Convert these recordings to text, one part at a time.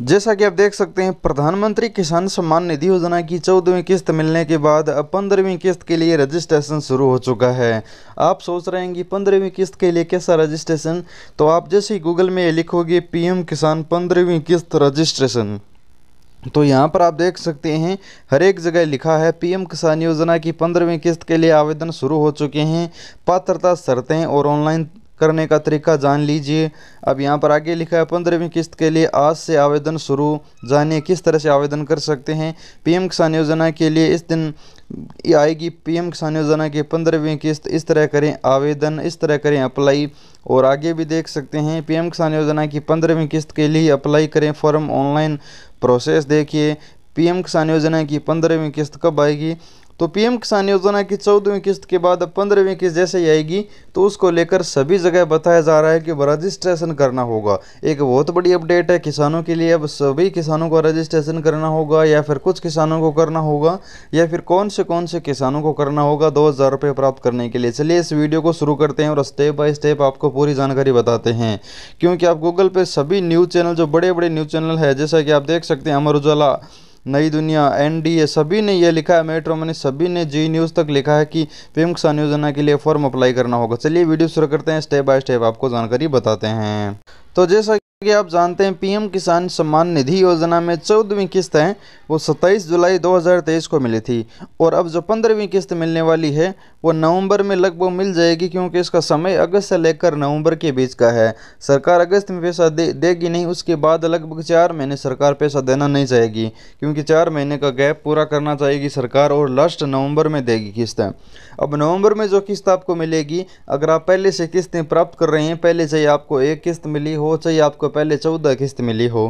जैसा कि आप देख सकते हैं प्रधानमंत्री किसान सम्मान निधि योजना की चौदहवीं किस्त मिलने के बाद अब पंद्रहवीं किस्त के लिए रजिस्ट्रेशन शुरू हो चुका है आप सोच रहे हैं कि पंद्रहवीं किस्त के लिए कैसा रजिस्ट्रेशन तो आप जैसे ही गूगल में लिखोगे पीएम किसान पंद्रहवीं किस्त रजिस्ट्रेशन तो यहाँ पर आप देख सकते हैं हर एक जगह लिखा है पीएम किसान योजना की पंद्रहवीं किस्त के लिए आवेदन शुरू हो चुके हैं पात्रता शर्तें और ऑनलाइन करने का तरीका जान लीजिए अब यहाँ पर आगे लिखा है पंद्रहवीं किस्त के लिए आज से आवेदन शुरू जानिए किस तरह से आवेदन कर सकते हैं पीएम किसान योजना के लिए इस दिन आएगी पीएम किसान योजना की पंद्रहवीं किस्त इस तरह करें आवेदन इस तरह करें अप्लाई और आगे भी देख सकते हैं पीएम किसान योजना की पंद्रहवीं किस्त के लिए अप्लाई करें फॉर्म ऑनलाइन प्रोसेस देखिए पीएम किसान योजना की पंद्रहवीं किस्त कब आएगी तो पीएम किसान योजना की चौदहवीं किस्त के बाद अब पंद्रहवीं किस्त जैसे ही आएगी तो उसको लेकर सभी जगह बताया जा रहा है कि रजिस्ट्रेशन करना होगा एक बहुत बड़ी अपडेट है किसानों के लिए अब सभी किसानों को रजिस्ट्रेशन करना होगा या फिर कुछ किसानों को करना होगा या फिर कौन से कौन से किसानों को करना होगा दो हज़ार रुपये प्राप्त करने के लिए चलिए इस वीडियो को शुरू करते हैं और स्टेप बाय स्टेप आपको पूरी जानकारी बताते हैं क्योंकि आप गूगल पर सभी न्यूज़ चैनल जो बड़े बड़े न्यूज़ चैनल है जैसा कि आप देख सकते हैं अमर उजाला नई दुनिया एनडीए सभी ने यह लिखा है मेट्रो मैंने सभी ने जी न्यूज़ तक लिखा है कि पीएम किसान योजना के लिए फॉर्म अप्लाई करना होगा चलिए वीडियो शुरू करते हैं स्टेप बाय स्टेप आपको जानकारी बताते हैं तो जैसा कि आप जानते हैं पीएम किसान सम्मान निधि योजना में चौदहवीं किस्त है वो 27 जुलाई 2023 को मिली थी और अब जो पंद्रहवीं किस्त मिलने वाली है वो नवंबर में लगभग मिल जाएगी क्योंकि इसका समय अगस्त से लेकर नवंबर के बीच का है सरकार अगस्त में पैसा दे देगी नहीं उसके बाद लगभग चार महीने सरकार पैसा देना नहीं चाहेगी क्योंकि चार महीने का गैप पूरा करना चाहेगी सरकार और लास्ट नवंबर में देगी किस्त अब नवंबर में जो किस्त आपको मिलेगी अगर आप पहले से किस्तें प्राप्त कर रहे हैं पहले चाहे आपको एक किस्त मिली हो चाहे आपको पहले चौदह किस्त मिली हो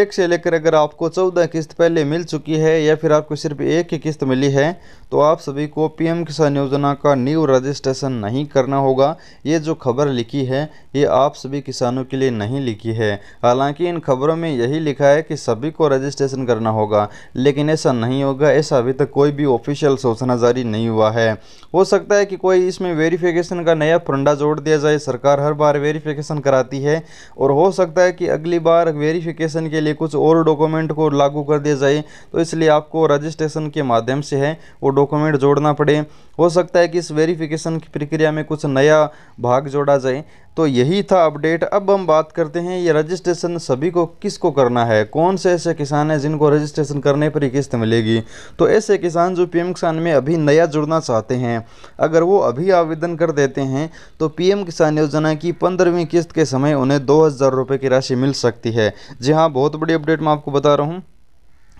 एक से लेकर अगर आपको चौदह किस्त पहले मिल मिल चुकी है या फिर आपको सिर्फ एक ही किस्त मिली है तो आप सभी को पीएम किसान योजना का न्यू रजिस्ट्रेशन नहीं करना होगा ये जो खबर लिखी है ये आप सभी किसानों के लिए नहीं लिखी है हालांकि इन खबरों में यही लिखा है कि सभी को रजिस्ट्रेशन करना होगा लेकिन ऐसा नहीं होगा ऐसा अभी तक कोई भी ऑफिशियल सूचना जारी नहीं हुआ है हो सकता है कि कोई इसमें वेरीफिकेशन का नया फंडा जोड़ दिया जाए सरकार हर बार वेरिफिकेशन कराती है और हो सकता है कि अगली बार वेरीफिकेशन के लिए कुछ और डॉक्यूमेंट को लागू कर दिया जाए तो इसलिए आपको रजिस्ट्रेशन के माध्यम से है वो डॉक्यूमेंट जोड़ना पड़े हो सकता है कि इस वेरिफिकेशन की प्रक्रिया में कुछ नया भाग जोड़ा जाए तो यही था अपडेट अब हम बात करते हैं ये रजिस्ट्रेशन सभी को किसको करना है कौन से ऐसे किसान हैं जिनको रजिस्ट्रेशन करने पर ही किस्त मिलेगी तो ऐसे किसान जो पीएम किसान में अभी नया जुड़ना चाहते हैं अगर वो अभी आवेदन कर देते हैं तो पीएम किसान योजना की पंद्रहवीं किस्त के समय उन्हें दो की राशि मिल सकती है जी हाँ बहुत बड़ी अपडेट मैं आपको बता रहा हूँ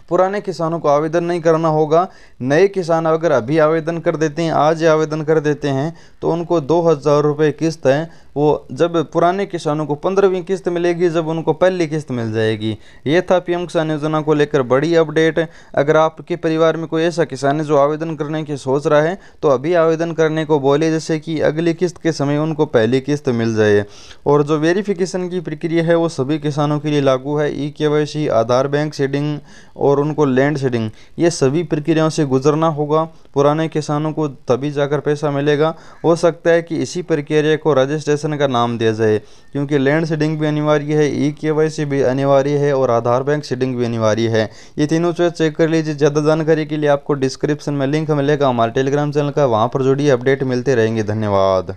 पुराने किसानों को आवेदन नहीं करना होगा नए किसान अगर अभी आवेदन कर देते हैं आज आवेदन कर देते हैं तो उनको दो हज़ार रुपये किस्त है वो जब पुराने किसानों को पंद्रहवीं किस्त मिलेगी जब उनको पहली किस्त मिल जाएगी ये था पीएम किसान योजना को लेकर बड़ी अपडेट अगर आपके परिवार में कोई ऐसा किसान है जो आवेदन करने की सोच रहा है तो अभी आवेदन करने को बोले जैसे कि अगली किस्त के समय उनको पहली किस्त मिल जाए और जो वेरिफिकेशन की प्रक्रिया है वो सभी किसानों के लिए लागू है ई के आधार बैंक सेडिंग और और उनको लैंड शेडिंग ये सभी प्रक्रियाओं से गुजरना होगा पुराने किसानों को तभी जाकर पैसा मिलेगा हो सकता है कि इसी प्रक्रिया को रजिस्ट्रेशन का नाम दिया जाए क्योंकि लैंड शेडिंग भी अनिवार्य है ई e के भी अनिवार्य है और आधार बैंक शेडिंग भी अनिवार्य है ये तीनों चीज़ चेक कर लीजिए ज़्यादा जानकारी के लिए आपको डिस्क्रिप्शन में लिंक मिलेगा हमारे टेलीग्राम चैनल का वहाँ पर जुड़िए अपडेट मिलते रहेंगे धन्यवाद